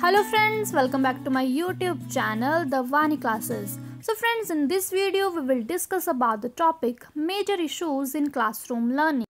Hello friends, welcome back to my YouTube channel The Vani Classes. So friends, in this video we will discuss about the topic major issues in classroom learning.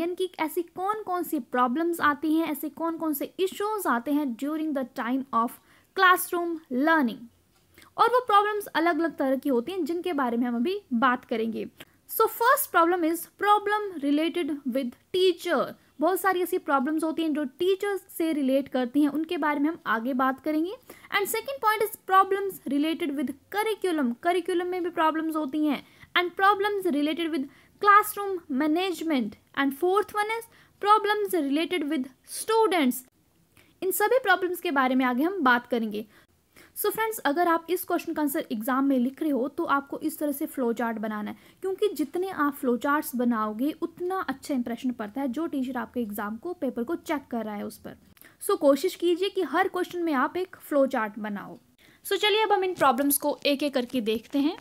यानी कि ऐसी कौन कौन सी problems आती हैं ऐसे कौन कौन से इश्यूज आते हैं during the time of classroom learning और वो प्रॉब्लम्स अलग अलग तरह की होती हैं जिनके बारे में हम अभी बात करेंगे so first problem is problem related with teacher बहुत सारी ऐसी प्रॉब्लम्स होती हैं जो टीचर्स से रिलेट करती हैं उनके बारे में हम आगे बात करेंगे and second point is problems related with curriculum curriculum में भी प्रॉब्लम्स होती हैं and problems related with classroom management and fourth one is problems related with students इन सभी प्रॉब्लम्स के बारे में आगे हम बात करेंगे सो so फ्रेंड्स अगर आप इस क्वेश्चन का आंसर एग्जाम में लिख रहे हो तो आपको इस तरह से फ्लो चार्ट बनाना है क्योंकि जितने आप फ्लो चार्ट्स बनाओगे उतना अच्छा इंप्रेशन पड़ता है जो टीचर आपके एग्जाम को पेपर को चेक कर रहा है उस पर सो so, कोशिश कीजिए कि हर क्वेश्चन में आप एक फ्लो चार्ट बनाओ सो so, चलिए अब हम इन प्रॉब्लम्स को एक एक करके देखते हैं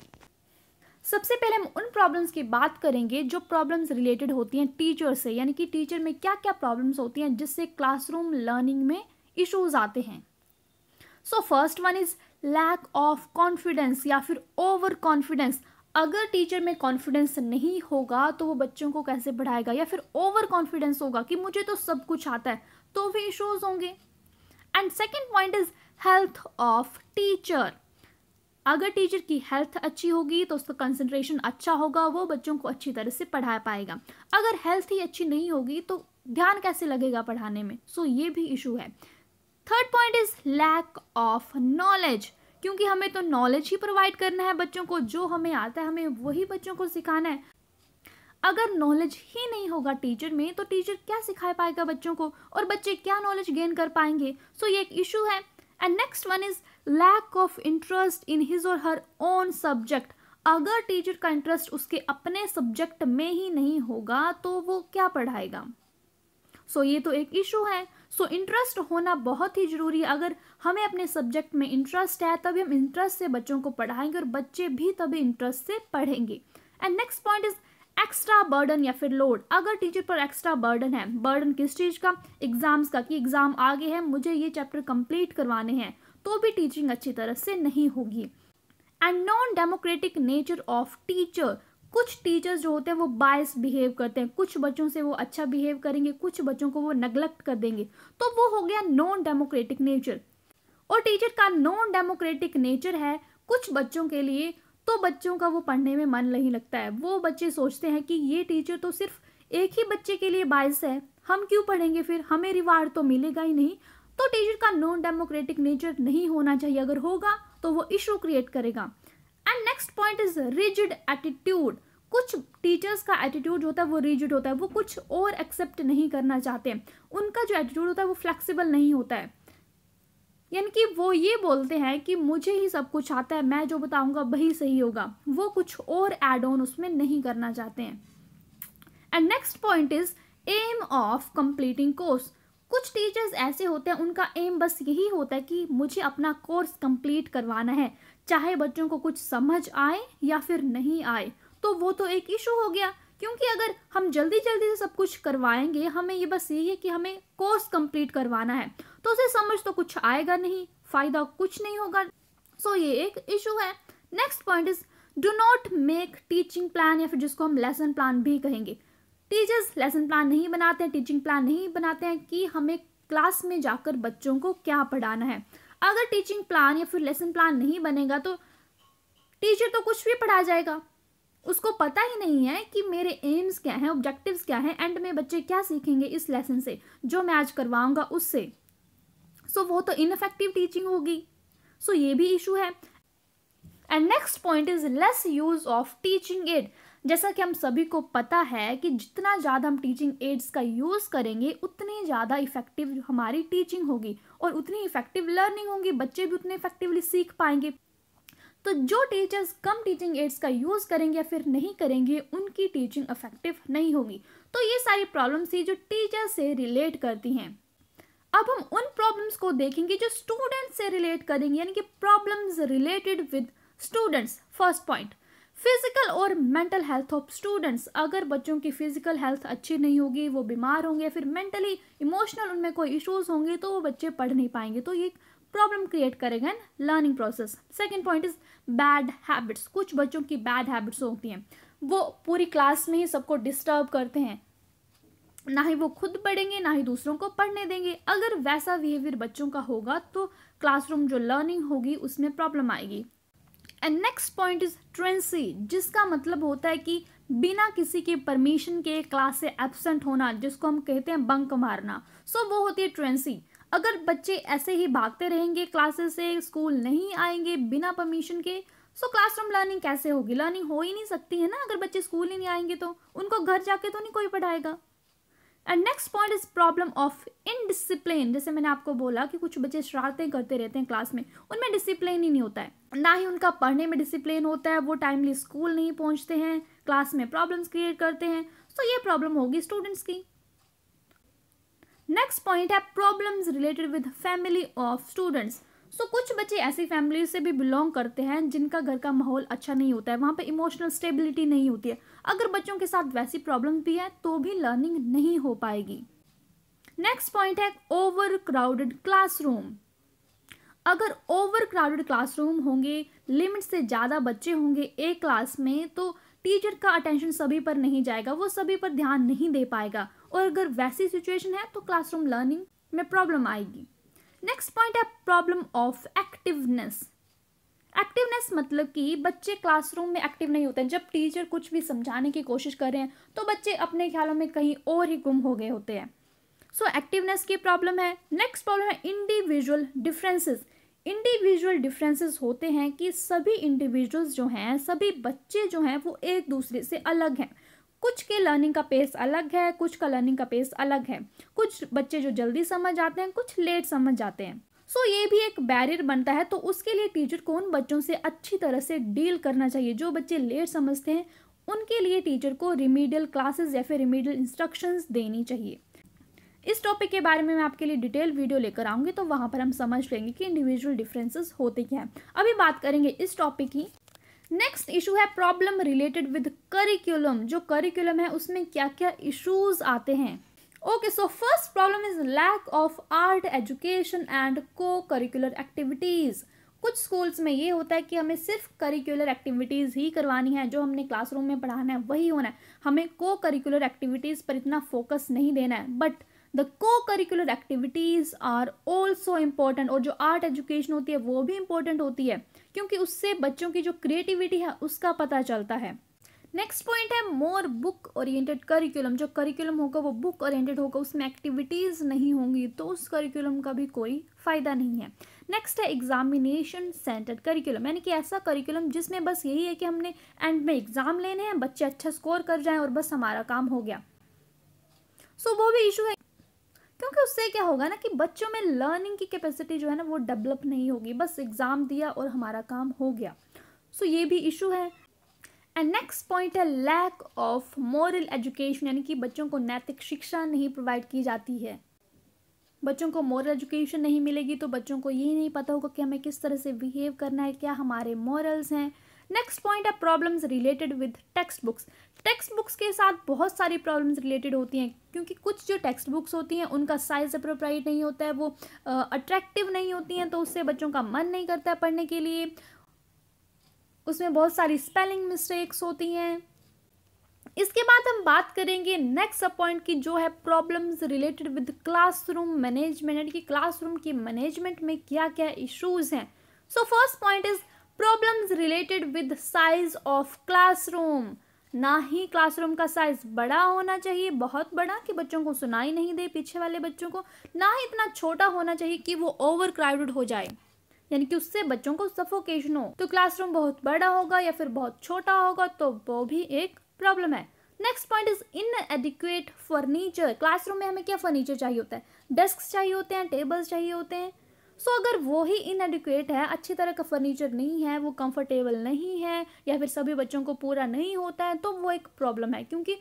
सबसे पहले हम उन प्रॉब्लम्स की बात करेंगे जो प्रॉब्लम्स रिलेटेड होती हैं टीचर से यानी कि टीचर में क्या क्या प्रॉब्लम्स होती हैं जिससे क्लासरूम लर्निंग में इश्यूज आते हैं so first one is lack of confidence या फिर ओवर कॉन्फिडेंस अगर टीचर में कॉन्फिडेंस नहीं होगा तो वो बच्चों को कैसे पढ़ाएगा या फिर ओवर कॉन्फिडेंस होगा कि मुझे तो सब कुछ आता है तो भी इशूज़ होंगे and second point is health of teacher अगर टीचर की हेल्थ अच्छी होगी तो उसका कंसंट्रेशन अच्छा होगा वो बच्चों को अच्छी तरह से पढ़ा पाएगा अगर हेल्थ ही अच्छी नहीं होगी तो ध्यान कैसे लगेगा पढ़ाने में सो so, ये भी इशू है third point is lack of knowledge क्योंकि हमें तो नॉलेज ही प्रोवाइड करना है बच्चों को जो हमें आता है हमें वही बच्चों को सिखाना है अगर नॉलेज ही नहीं होगा टीचर में तो टीचर क्या सिखा पाएगा बच्चों को और बच्चे क्या नॉलेज गेन कर पाएंगे सो so, ये एक इशू है and next one is lack of interest in his और हर ओन सब्जेक्ट अगर टीचर का इंटरेस्ट उसके अपने सब्जेक्ट में ही नहीं होगा तो वो क्या पढ़ाएगा सो so, ये तो एक इशू है सो so, इंटरेस्ट होना बहुत ही ज़रूरी है अगर हमें अपने सब्जेक्ट में इंटरेस्ट है तभी हम इंटरेस्ट से बच्चों को पढ़ाएंगे और बच्चे भी तभी इंटरेस्ट से पढ़ेंगे and next point is extra burden या फिर लोड अगर टीचर पर एक्स्ट्रा बर्डन है बर्डन किस चीज़ का एग्ज़ाम्स का कि एग्ज़ाम आगे है मुझे ये चैप्टर कंप्लीट करवाने हैं तो भी टीचिंग अच्छी तरह से नहीं होगी and non democratic nature of teacher कुछ टीचर्स जो होते हैं वो बायस बिहेव करते हैं कुछ बच्चों से वो अच्छा बिहेव करेंगे कुछ बच्चों को वो नेग्लेक्ट कर देंगे तो वो हो गया नॉन डेमोक्रेटिक नेचर और टीचर का नॉन डेमोक्रेटिक नेचर है कुछ बच्चों के लिए तो बच्चों का वो पढ़ने में मन नहीं लगता है वो बच्चे सोचते हैं कि ये टीचर तो सिर्फ एक ही बच्चे के लिए बायस है हम क्यों पढ़ेंगे फिर हमें रिवार्ड तो मिलेगा ही नहीं तो टीचर का नॉन डेमोक्रेटिक नेचर नहीं होना चाहिए अगर होगा तो वो इशू क्रिएट करेगा and next point is rigid attitude कुछ टीचर्स का एटीट्यूड होता है वो रिजिड होता है वो कुछ और एक्सेप्ट नहीं करना चाहते उनका जो एटीट्यूड होता है वो फ्लेक्सिबल नहीं होता है यानी कि वो ये बोलते हैं कि मुझे ही सब कुछ आता है मैं जो बताऊंगा वही सही होगा वो कुछ और एड ऑन उसमें नहीं करना चाहते हैं and next point is aim of completing course कुछ टीचर्स ऐसे होते हैं उनका एम बस यही होता है कि मुझे अपना कोर्स कंप्लीट करवाना है चाहे बच्चों को कुछ समझ आए या फिर नहीं आए तो वो तो एक इशू हो गया क्योंकि अगर हम जल्दी जल्दी से सब कुछ करवाएंगे हमें ये बस यही है कि हमें कोर्स कंप्लीट करवाना है तो उसे समझ तो कुछ आएगा नहीं फ़ायदा कुछ नहीं होगा सो so, ये एक इशू है next point is do not make teaching plan या फिर जिसको हम लेसन प्लान भी कहेंगे टीचर्स लेसन प्लान नहीं बनाते हैं टीचिंग प्लान नहीं बनाते हैं कि हमें क्लास में जाकर बच्चों को क्या पढ़ाना है अगर टीचिंग प्लान या फिर लेसन प्लान नहीं बनेगा तो टीचर तो कुछ भी पढ़ा जाएगा उसको पता ही नहीं है कि मेरे एम्स क्या हैं ऑब्जेक्टिव्स क्या हैं एंड में बच्चे क्या सीखेंगे इस लेसन से जो मैं आज करवाऊंगा उससे सो so, वो तो इनफेक्टिव टीचिंग होगी सो so, ये भी इशू है and next point is less use of teaching aid जैसा कि हम सभी को पता है कि जितना ज़्यादा हम टीचिंग एड्स का यूज़ करेंगे उतनी ज़्यादा इफ़ेक्टिव हमारी टीचिंग होगी और उतनी इफ़ेक्टिव लर्निंग होगी बच्चे भी उतने इफ़ेक्टिवली सीख पाएंगे तो जो टीचर्स कम टीचिंग एड्स का यूज़ करेंगे या फिर नहीं करेंगे उनकी टीचिंग इफ़ेक्टिव नहीं होगी तो ये सारी प्रॉब्लम्स ही जो टीचर से रिलेट करती हैं अब हम उन प्रॉब्लम्स को देखेंगे जो स्टूडेंट्स से रिलेट करेंगे यानी कि problems related with students first point physical और मेंटल हेल्थ ऑफ स्टूडेंट्स अगर बच्चों की फिजिकल हेल्थ अच्छी नहीं होगी वो बीमार होंगे फिर मेंटली इमोशनल उनमें कोई इश्यूज होंगे तो वो बच्चे पढ़ नहीं पाएंगे तो ये प्रॉब्लम क्रिएट करेगा in learning process second point is bad habits कुछ बच्चों की बैड हैबिट्स होती हैं वो पूरी क्लास में ही सबको डिस्टर्ब करते हैं ना ही वो खुद पढ़ेंगे ना ही दूसरों को पढ़ने देंगे अगर वैसा बिहेवियर बच्चों का होगा तो क्लासरूम जो लर्निंग होगी उसमें प्रॉब्लम आएगी and next point is truancy जिसका मतलब होता है कि बिना किसी के परमिशन के क्लास से एबसेंट होना जिसको हम कहते हैं बंक मारना सो so, वो होती है ट्रेंसी अगर बच्चे ऐसे ही भागते रहेंगे क्लासेस से स्कूल नहीं आएंगे बिना परमिशन के सो क्लासरूम लर्निंग कैसे होगी लर्निंग हो ही नहीं सकती है ना अगर बच्चे स्कूल ही नहीं आएंगे तो उनको घर जाके तो नहीं कोई पढ़ाएगा and next point is problem of indiscipline जैसे मैंने आपको बोला कि कुछ बच्चे शरारतें करते रहते हैं क्लास में उनमें डिसिप्लिन ही नहीं होता है ना ही उनका पढ़ने में डिसिप्लिन होता है वो टाइमली स्कूल नहीं पहुंचते हैं क्लास में प्रॉब्लम्स क्रिएट करते हैं सो so ये प्रॉब्लम होगी स्टूडेंट्स की नेक्स्ट पॉइंट है problems related with family of students so so, कुछ बच्चे ऐसी फैमिली से भी बिलोंग करते हैं जिनका घर का माहौल अच्छा नहीं होता है वहाँ पे इमोशनल स्टेबिलिटी नहीं होती है अगर बच्चों के साथ वैसी प्रॉब्लम भी है तो भी लर्निंग नहीं हो पाएगी नेक्स्ट पॉइंट है ओवर क्राउडेड क्लासरूम अगर ओवर क्राउडेड क्लासरूम होंगे लिमिट से ज़्यादा बच्चे होंगे एक क्लास में तो टीचर का अटेंशन सभी पर नहीं जाएगा वो सभी पर ध्यान नहीं दे पाएगा और अगर वैसी सिचुएशन है तो क्लासरूम लर्निंग में प्रॉब्लम आएगी नेक्स्ट पॉइंट है प्रॉब्लम ऑफ एक्टिवनेस एक्टिवनेस मतलब कि बच्चे क्लासरूम में एक्टिव नहीं होते हैं जब टीचर कुछ भी समझाने की कोशिश कर रहे हैं तो बच्चे अपने ख्यालों में कहीं और ही गुम हो गए होते हैं सो एक्टिवनेस की प्रॉब्लम है नेक्स्ट प्रॉब्लम है इंडिविजुअल डिफरेंसेस इंडिविजुअल डिफरेंसेस होते हैं कि सभी इंडिविजुअल्स जो हैं सभी बच्चे जो हैं वो एक दूसरे से अलग हैं कुछ के लर्निंग का पेस अलग है कुछ का लर्निंग का पेस अलग है कुछ बच्चे जो जल्दी समझ आते हैं कुछ लेट समझ जाते हैं सो so, ये भी एक बैरियर बनता है तो उसके लिए टीचर को उन बच्चों से अच्छी तरह से डील करना चाहिए जो बच्चे लेट समझते हैं उनके लिए टीचर को रिमीडियल क्लासेस या फिर रिमीडियल इंस्ट्रक्शंस देनी चाहिए इस टॉपिक के बारे में मैं आपके लिए डिटेल वीडियो लेकर आऊंगी तो वहां पर हम समझ लेंगे कि इंडिविजुअल डिफरेंसेस होते क्या हैं अभी बात करेंगे इस टॉपिक की नेक्स्ट इशू है प्रॉब्लम रिलेटेड विद करिकुलम जो करिकुलम है उसमें क्या क्या इशूज आते हैं okay so first problem is lack of art education and co curricular activities कुछ स्कूल्स में ये होता है कि हमें सिर्फ करिकुलर एक्टिविटीज़ ही करवानी है जो हमने क्लासरूम में पढ़ाना है वही होना है हमें को करिकुलर एक्टिविटीज़ पर इतना फोकस नहीं देना है but the co curricular activities are also important और जो आर्ट एजुकेशन होती है वो भी इम्पोर्टेंट होती है क्योंकि उससे बच्चों की जो क्रिएटिविटी है उसका पता चलता है नेक्स्ट पॉइंट है मोर बुक ओरिएंटेड करिकुलम जो करिकुलम होगा वो बुक ओरिएंटेड होगा उसमें एक्टिविटीज़ नहीं होंगी तो उस करिकुलम का भी कोई फ़ायदा नहीं है नेक्स्ट है एग्जामिनेशन सेंटर्ड करिकुलम यानी कि ऐसा करिकुलम जिसमें बस यही है कि हमने एंड में एग्ज़ाम लेने हैं बच्चे अच्छा स्कोर कर जाएं और बस हमारा काम हो गया सो so, वो भी इशू है क्योंकि उससे क्या होगा ना कि बच्चों में लर्निंग की कैपेसिटी जो है ना वो डेवलप नहीं होगी बस एग्ज़ाम दिया और हमारा काम हो गया सो so, ये भी इशू है एंड नेक्स्ट पॉइंट है लैक ऑफ मॉरल एजुकेशन यानी कि बच्चों को नैतिक शिक्षा नहीं प्रोवाइड की जाती है बच्चों को मॉरल एजुकेशन नहीं मिलेगी तो बच्चों को ये नहीं पता होगा कि हमें किस तरह से बिहेव करना है क्या हमारे मॉरल्स हैं नेक्स्ट पॉइंट है problems related with text books text books के साथ बहुत सारी प्रॉब्लम्स रिलेटेड होती हैं क्योंकि कुछ जो टेक्स्ट बुक्स होती हैं उनका साइज़ अप्रोप्राइट नहीं होता है वो अट्रैक्टिव uh, नहीं होती हैं तो उससे बच्चों का मन नहीं करता है पढ़ने के लिए उसमें बहुत सारी स्पेलिंग मिस्टेक्स होती हैं इसके बाद हम बात करेंगे नेक्स्ट पॉइंट की जो है problems related with classroom management यानी कि क्लासरूम की मैनेजमेंट में क्या क्या इश्यूज हैं so first point is problems related with size of classroom ना ही क्लासरूम का साइज बड़ा होना चाहिए बहुत बड़ा कि बच्चों को सुनाई नहीं दे पीछे वाले बच्चों को ना ही इतना छोटा होना चाहिए कि वो ओवर क्राउडेड हो जाए यानी कि उससे बच्चों को सफोकेशन हो तो क्लासरूम बहुत बड़ा होगा या फिर बहुत छोटा होगा तो वो भी एक प्रॉब्लम है next point is inadequate furniture classroom में हमें क्या फर्नीचर चाहिए होता है डेस्क चाहिए होते हैं टेबल्स चाहिए होते हैं सो अगर वो ही इनएडिक्वेट है अच्छी तरह का फर्नीचर नहीं है वो कंफर्टेबल नहीं है या फिर सभी बच्चों को पूरा नहीं होता है तो वो एक प्रॉब्लम है क्योंकि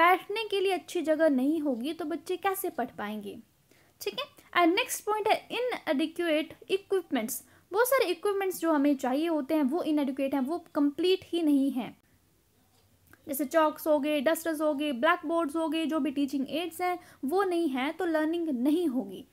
बैठने के लिए अच्छी जगह नहीं होगी तो बच्चे कैसे पढ़ पाएंगे ठीक है एंड नेक्स्ट पॉइंट है इनएडिक्वेट इक्विपमेंट्स बहुत सारे इक्विपमेंट्स जो हमें चाहिए होते हैं वो इनएडिक्वेट हैं वो कंप्लीट ही नहीं है जैसे चॉक्स हो गए डस्टर्स हो गए ब्लैक बोर्ड्स हो गए जो भी टीचिंग एड्स हैं वो नहीं हैं तो लर्निंग नहीं होगी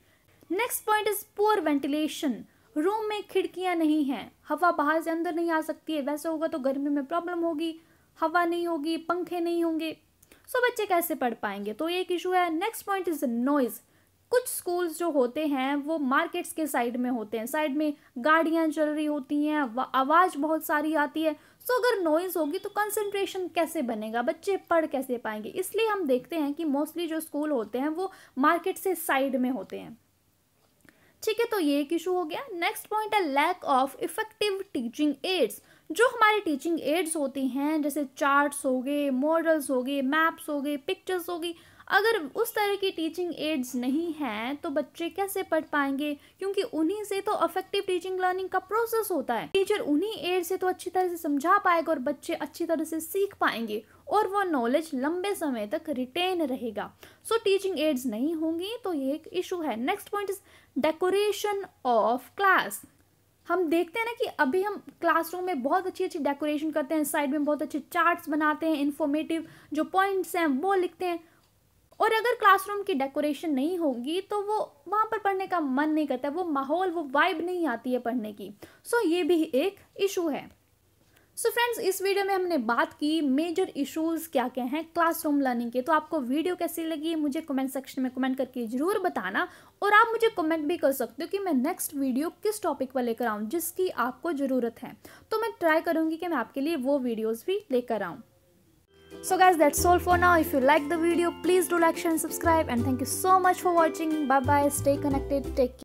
next point is poor ventilation room में खिड़कियां नहीं हैं हवा बाहर से अंदर नहीं आ सकती है वैसे होगा तो गर्मी में प्रॉब्लम होगी हवा नहीं होगी पंखे नहीं होंगे सो so, बच्चे कैसे पढ़ पाएंगे तो एक इशू है नेक्स्ट पॉइंट इज नॉइज़ कुछ स्कूल्स जो होते हैं वो मार्केट्स के साइड में होते हैं साइड में गाड़ियाँ चल रही होती हैं आवाज़ बहुत सारी आती है सो अगर नॉइज़ होगी तो कंसंट्रेशन कैसे बनेगा बच्चे पढ़ कैसे पाएंगे इसलिए हम देखते हैं कि मोस्टली जो स्कूल होते हैं वो मार्केट से साइड में होते हैं ठीक है तो ये एक इशू हो गया नेक्स्ट पॉइंट है lack of effective teaching aids जो हमारे टीचिंग एड्स होती हैं जैसे चार्ट्स हो गए मॉडल्स हो गए मैप्स हो गए पिक्चर्स हो गई अगर उस तरह की टीचिंग एड्स नहीं हैं तो बच्चे कैसे पढ़ पाएंगे क्योंकि उन्हीं से तो अफेक्टिव टीचिंग लर्निंग का प्रोसेस होता है टीचर उन्हीं एड से तो अच्छी तरह से समझा पाएगा और बच्चे अच्छी तरह से सीख पाएंगे और वह नॉलेज लंबे समय तक रिटेन रहेगा सो टीचिंग एड्स नहीं होंगी तो ये एक इशू है next point is decoration of class हम देखते हैं ना कि अभी हम क्लासरूम में बहुत अच्छी अच्छी डेकोरेशन करते हैं साइड में बहुत अच्छे चार्ट्स बनाते हैं इन्फॉर्मेटिव जो पॉइंट्स हैं वो लिखते हैं और अगर क्लासरूम की डेकोरेशन नहीं होगी तो वो वहाँ पर पढ़ने का मन नहीं करता वो माहौल वो वाइब नहीं आती है पढ़ने की सो so, ये भी एक इशू है सो so फ्रेंड्स इस वीडियो में हमने बात की मेजर इश्यूज क्या क्या हैं क्लासरूम लर्निंग के तो आपको वीडियो कैसी लगी मुझे कमेंट सेक्शन में कमेंट करके ज़रूर बताना और आप मुझे कमेंट भी कर सकते हो कि मैं नेक्स्ट वीडियो किस टॉपिक पर लेकर आऊँ जिसकी आपको ज़रूरत है तो मैं ट्राई करूँगी कि मैं आपके लिए वो वीडियोज़ भी लेकर आऊँ So guys that's all for now. If you like the video please do like share and subscribe and thank you so much for watching. Bye bye. Stay connected. Take care.